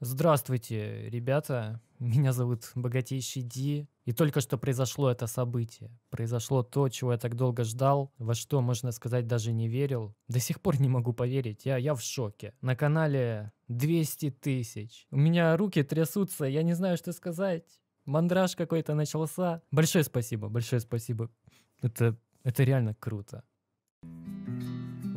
Здравствуйте, ребята. Меня зовут Богатейший Ди. И только что произошло это событие. Произошло то, чего я так долго ждал, во что, можно сказать, даже не верил. До сих пор не могу поверить. Я, я в шоке. На канале 200 тысяч. У меня руки трясутся, я не знаю, что сказать. Мандраж какой-то начался. Большое спасибо, большое спасибо. Это, это реально круто.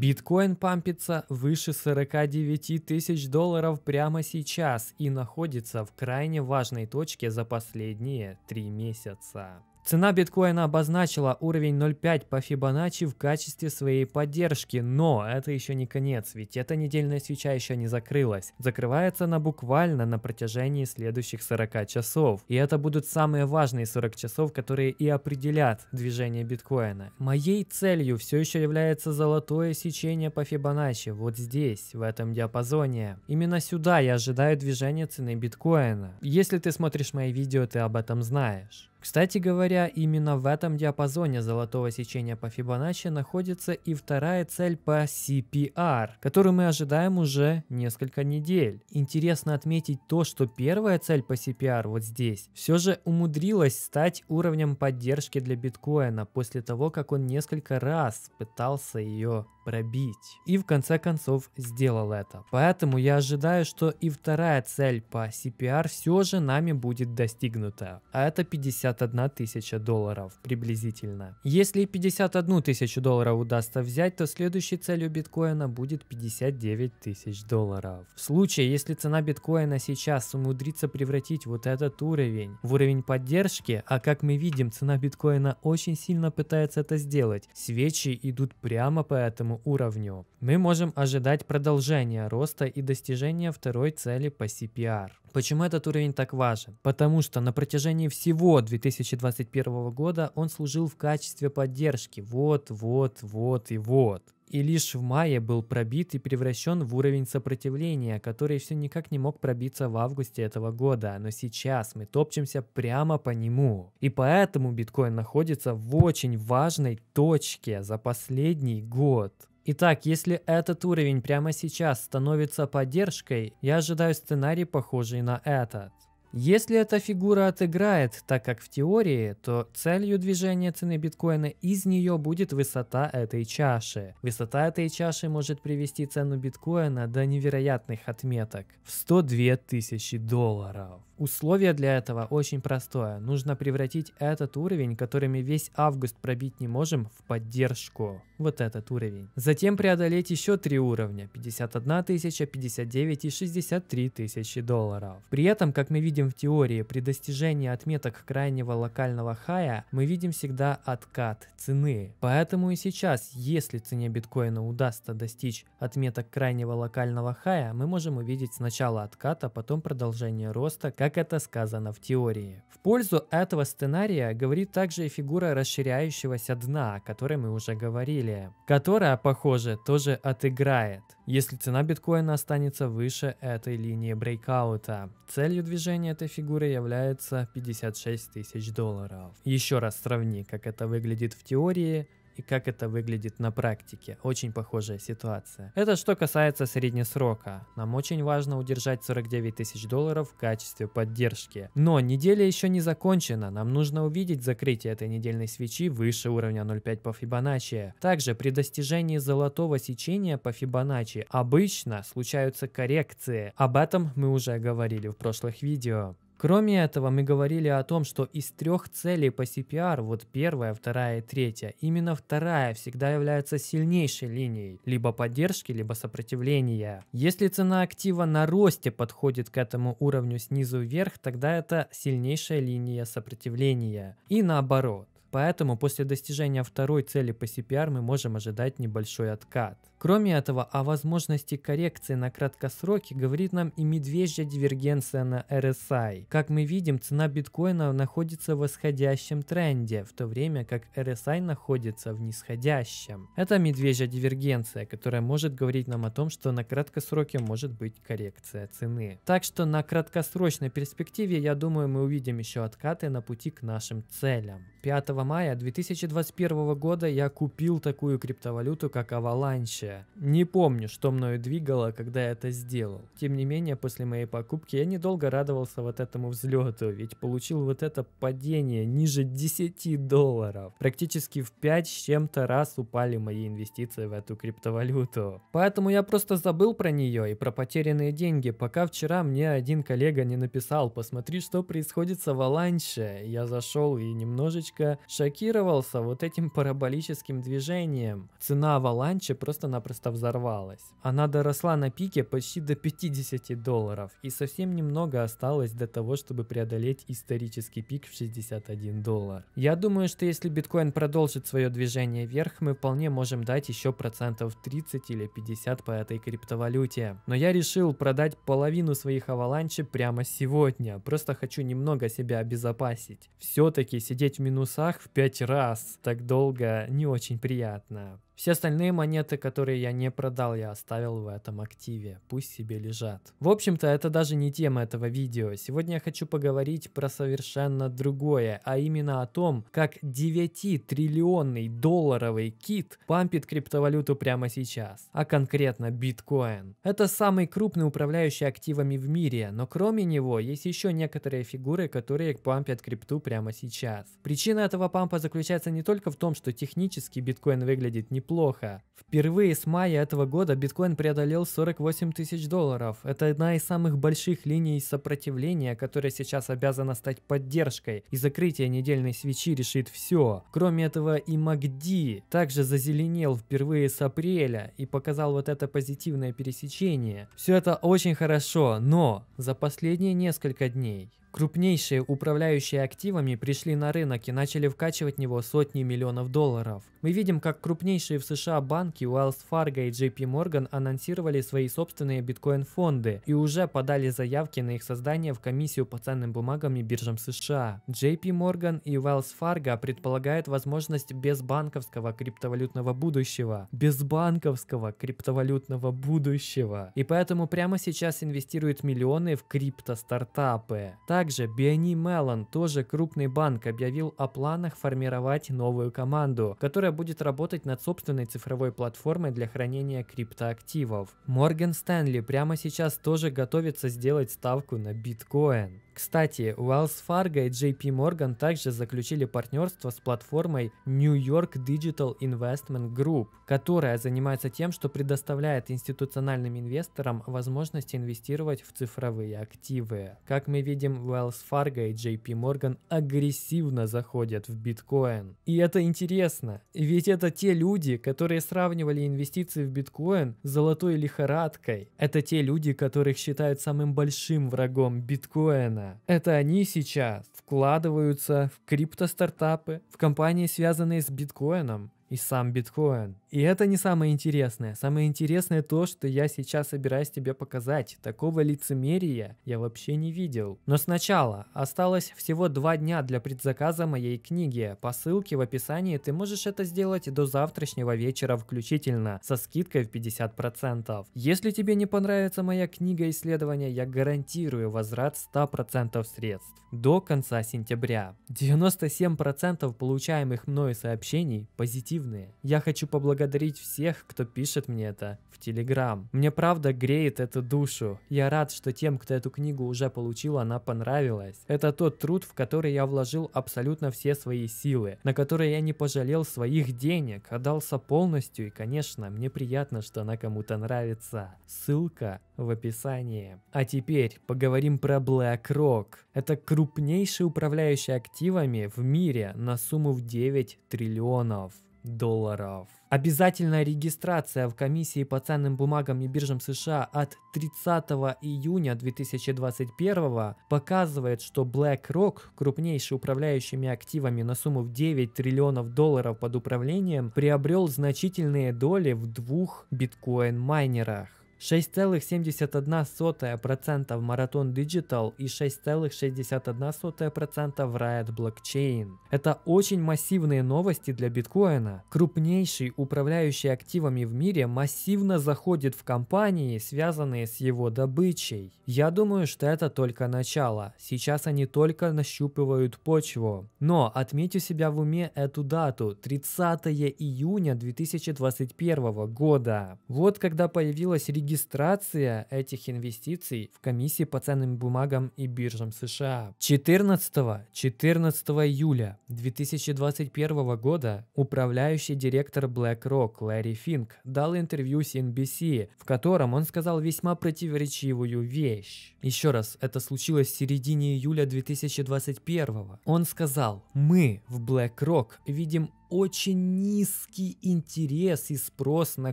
Биткоин пампится выше 49 тысяч долларов прямо сейчас и находится в крайне важной точке за последние три месяца. Цена биткоина обозначила уровень 0.5 по Фибоначчи в качестве своей поддержки, но это еще не конец, ведь эта недельная свеча еще не закрылась. Закрывается она буквально на протяжении следующих 40 часов. И это будут самые важные 40 часов, которые и определят движение биткоина. Моей целью все еще является золотое сечение по Фибоначчи, вот здесь, в этом диапазоне. Именно сюда я ожидаю движения цены биткоина. Если ты смотришь мои видео, ты об этом знаешь. Кстати говоря, именно в этом диапазоне золотого сечения по Фибоначчи находится и вторая цель по CPR, которую мы ожидаем уже несколько недель. Интересно отметить то, что первая цель по CPR вот здесь все же умудрилась стать уровнем поддержки для биткоина после того, как он несколько раз пытался ее пробить. И в конце концов сделал это. Поэтому я ожидаю, что и вторая цель по CPR все же нами будет достигнута. А это 51 тысяча долларов приблизительно. Если 51 тысячу долларов удастся взять, то следующей целью биткоина будет 59 тысяч долларов. В случае, если цена биткоина сейчас умудрится превратить вот этот уровень в уровень поддержки, а как мы видим, цена биткоина очень сильно пытается это сделать. Свечи идут прямо по этому уровню, мы можем ожидать продолжения роста и достижения второй цели по CPR. Почему этот уровень так важен? Потому что на протяжении всего 2021 года он служил в качестве поддержки. Вот, вот, вот и вот и лишь в мае был пробит и превращен в уровень сопротивления, который все никак не мог пробиться в августе этого года, но сейчас мы топчемся прямо по нему. И поэтому биткоин находится в очень важной точке за последний год. Итак, если этот уровень прямо сейчас становится поддержкой, я ожидаю сценарий, похожий на этот. Если эта фигура отыграет, так как в теории, то целью движения цены биткоина из нее будет высота этой чаши. Высота этой чаши может привести цену биткоина до невероятных отметок в 102 тысячи долларов. Условие для этого очень простое. Нужно превратить этот уровень, который мы весь август пробить не можем, в поддержку. Вот этот уровень. Затем преодолеть еще три уровня. 51 тысяча, 59 и 63 тысячи долларов. При этом, как мы видим, видим в теории, при достижении отметок крайнего локального хая мы видим всегда откат цены. Поэтому и сейчас, если цене биткоина удастся достичь отметок крайнего локального хая, мы можем увидеть сначала откат, а потом продолжение роста, как это сказано в теории. В пользу этого сценария говорит также и фигура расширяющегося дна, о которой мы уже говорили, которая, похоже, тоже отыграет если цена биткоина останется выше этой линии брейкаута. Целью движения этой фигуры является 56 тысяч долларов. Еще раз сравни, как это выглядит в теории и как это выглядит на практике. Очень похожая ситуация. Это что касается среднесрока. Нам очень важно удержать 49 тысяч долларов в качестве поддержки. Но неделя еще не закончена. Нам нужно увидеть закрытие этой недельной свечи выше уровня 0.5 по Фибоначчи. Также при достижении золотого сечения по Фибоначчи обычно случаются коррекции. Об этом мы уже говорили в прошлых видео. Кроме этого, мы говорили о том, что из трех целей по CPR, вот первая, вторая и третья, именно вторая всегда является сильнейшей линией, либо поддержки, либо сопротивления. Если цена актива на росте подходит к этому уровню снизу вверх, тогда это сильнейшая линия сопротивления. И наоборот. Поэтому после достижения второй цели по CPR мы можем ожидать небольшой откат. Кроме этого, о возможности коррекции на краткосроке говорит нам и медвежья дивергенция на RSI. Как мы видим, цена биткоина находится в восходящем тренде, в то время как RSI находится в нисходящем. Это медвежья дивергенция, которая может говорить нам о том, что на краткосроке может быть коррекция цены. Так что на краткосрочной перспективе, я думаю, мы увидим еще откаты на пути к нашим целям. 5 мая 2021 года я купил такую криптовалюту, как Avalanche себя. Не помню, что мною двигало, когда я это сделал. Тем не менее, после моей покупки я недолго радовался вот этому взлету, ведь получил вот это падение ниже 10 долларов. Практически в 5 с чем-то раз упали мои инвестиции в эту криптовалюту. Поэтому я просто забыл про нее и про потерянные деньги, пока вчера мне один коллега не написал, посмотри, что происходит с Аваланче. Я зашел и немножечко шокировался вот этим параболическим движением. Цена Аваланче просто на просто взорвалась. Она доросла на пике почти до 50 долларов и совсем немного осталось для того, чтобы преодолеть исторический пик в 61 доллар. Я думаю, что если биткоин продолжит свое движение вверх, мы вполне можем дать еще процентов 30 или 50 по этой криптовалюте. Но я решил продать половину своих аваланчи прямо сегодня, просто хочу немного себя обезопасить. Все-таки сидеть в минусах в 5 раз так долго не очень приятно. Все остальные монеты, которые я не продал, я оставил в этом активе. Пусть себе лежат. В общем-то, это даже не тема этого видео. Сегодня я хочу поговорить про совершенно другое, а именно о том, как 9-триллионный долларовый кит пампит криптовалюту прямо сейчас, а конкретно биткоин. Это самый крупный управляющий активами в мире, но кроме него есть еще некоторые фигуры, которые пампят крипту прямо сейчас. Причина этого пампа заключается не только в том, что технически биткоин выглядит неплохо, неплохо. Впервые с мая этого года биткоин преодолел 48 тысяч долларов. Это одна из самых больших линий сопротивления, которая сейчас обязана стать поддержкой, и закрытие недельной свечи решит все. Кроме этого и MACD также зазеленел впервые с апреля и показал вот это позитивное пересечение. Все это очень хорошо, но за последние несколько дней Крупнейшие управляющие активами пришли на рынок и начали вкачивать в него сотни миллионов долларов. Мы видим, как крупнейшие в США банки Wells Fargo и JP Morgan анонсировали свои собственные биткоин-фонды и уже подали заявки на их создание в комиссию по ценным бумагам и биржам США. JP Morgan и Wells Fargo предполагают возможность безбанковского криптовалютного будущего. Безбанковского криптовалютного будущего. И поэтому прямо сейчас инвестируют миллионы в крипто-стартапы. Так также Биани Mellon, тоже крупный банк, объявил о планах формировать новую команду, которая будет работать над собственной цифровой платформой для хранения криптоактивов. Морган Стэнли прямо сейчас тоже готовится сделать ставку на биткоин. Кстати, Wells Fargo и JP Morgan также заключили партнерство с платформой New York Digital Investment Group, которая занимается тем, что предоставляет институциональным инвесторам возможность инвестировать в цифровые активы. Как мы видим, Wells Fargo и JP Morgan агрессивно заходят в биткоин. И это интересно, ведь это те люди, которые сравнивали инвестиции в биткоин с золотой лихорадкой. Это те люди, которых считают самым большим врагом биткоина. Это они сейчас вкладываются в криптостартапы, в компании, связанные с биткоином, и сам биткоин. И это не самое интересное. Самое интересное то, что я сейчас собираюсь тебе показать. Такого лицемерия я вообще не видел. Но сначала осталось всего два дня для предзаказа моей книги. По ссылке в описании ты можешь это сделать до завтрашнего вечера включительно, со скидкой в 50%. Если тебе не понравится моя книга исследования, я гарантирую возврат 100% средств до конца сентября. 97% получаемых мною сообщений позитивные. Я хочу поблагодарить поблагодарить всех, кто пишет мне это в Телеграм. Мне правда греет эту душу. Я рад, что тем, кто эту книгу уже получил, она понравилась. Это тот труд, в который я вложил абсолютно все свои силы, на который я не пожалел своих денег, отдался а полностью и, конечно, мне приятно, что она кому-то нравится. Ссылка в описании. А теперь поговорим про BlackRock. Это крупнейший управляющий активами в мире на сумму в 9 триллионов долларов. Обязательная регистрация в комиссии по ценным бумагам и биржам США от 30 июня 2021 показывает, что BlackRock, крупнейший управляющими активами на сумму в 9 триллионов долларов под управлением, приобрел значительные доли в двух биткоин-майнерах. 6,71% в Marathon Digital и 6,61% в Riot Blockchain. Это очень массивные новости для биткоина. Крупнейший управляющий активами в мире массивно заходит в компании, связанные с его добычей. Я думаю, что это только начало. Сейчас они только нащупывают почву. Но отметь у себя в уме эту дату – 30 июня 2021 года. Вот когда появилась регистрация регистрация этих инвестиций в комиссии по ценным бумагам и биржам США. 14, 14 июля 2021 года управляющий директор BlackRock Лэри Финк дал интервью CNBC, в котором он сказал весьма противоречивую вещь. Еще раз, это случилось в середине июля 2021. Он сказал, мы в BlackRock видим очень низкий интерес и спрос на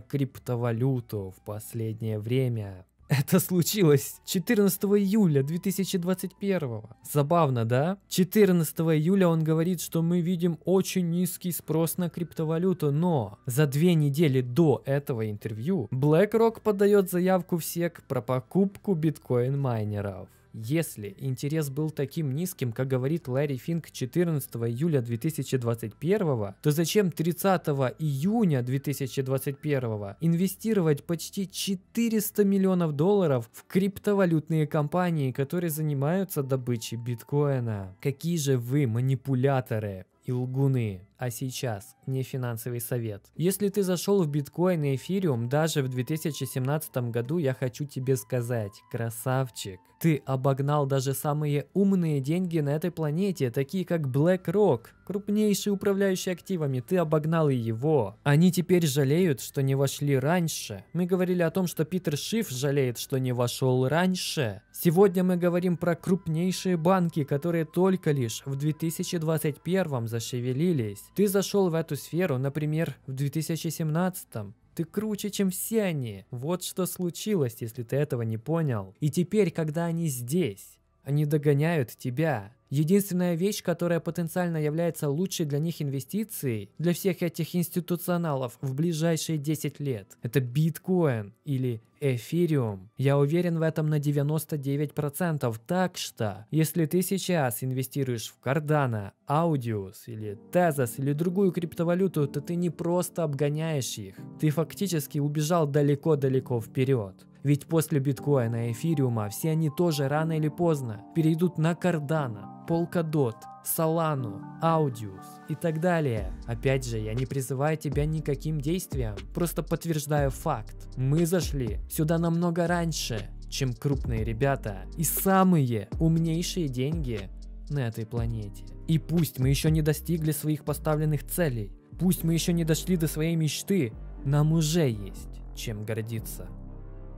криптовалюту в последнее время. Это случилось 14 июля 2021. Забавно, да? 14 июля он говорит, что мы видим очень низкий спрос на криптовалюту, но за две недели до этого интервью BlackRock подает заявку в SEC про покупку биткоин-майнеров. Если интерес был таким низким, как говорит Ларри Финк 14 июля 2021, то зачем 30 июня 2021 инвестировать почти 400 миллионов долларов в криптовалютные компании, которые занимаются добычей биткоина? Какие же вы манипуляторы и лгуны? а сейчас, не финансовый совет. Если ты зашел в биткоин и эфириум даже в 2017 году, я хочу тебе сказать, красавчик. Ты обогнал даже самые умные деньги на этой планете, такие как BlackRock, крупнейший управляющий активами, ты обогнал и его. Они теперь жалеют, что не вошли раньше. Мы говорили о том, что Питер Шиф жалеет, что не вошел раньше. Сегодня мы говорим про крупнейшие банки, которые только лишь в 2021 зашевелились делать. Ты зашел в эту сферу, например, в 2017 -м. Ты круче, чем все они. Вот что случилось, если ты этого не понял. И теперь, когда они здесь, они догоняют тебя. Единственная вещь, которая потенциально является лучшей для них инвестицией, для всех этих институционалов в ближайшие 10 лет, это биткоин или эфириум. Я уверен в этом на 99%, так что, если ты сейчас инвестируешь в Cardano, Audius или Tezos или другую криптовалюту, то ты не просто обгоняешь их, ты фактически убежал далеко-далеко вперед. Ведь после биткоина и эфириума все они тоже рано или поздно перейдут на Кардана, Polkadot, Solano, Audius и так далее. Опять же, я не призываю тебя никаким действиям, просто подтверждаю факт. Мы зашли сюда намного раньше, чем крупные ребята и самые умнейшие деньги на этой планете. И пусть мы еще не достигли своих поставленных целей, пусть мы еще не дошли до своей мечты, нам уже есть чем гордиться.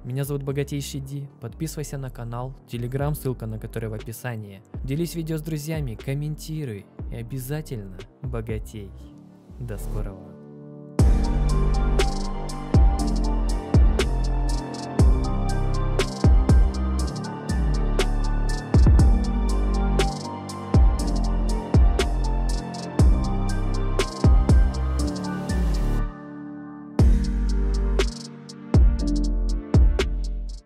Меня зовут Богатейший Ди, подписывайся на канал, телеграм, ссылка на который в описании. Делись видео с друзьями, комментируй и обязательно богатей. До скорого.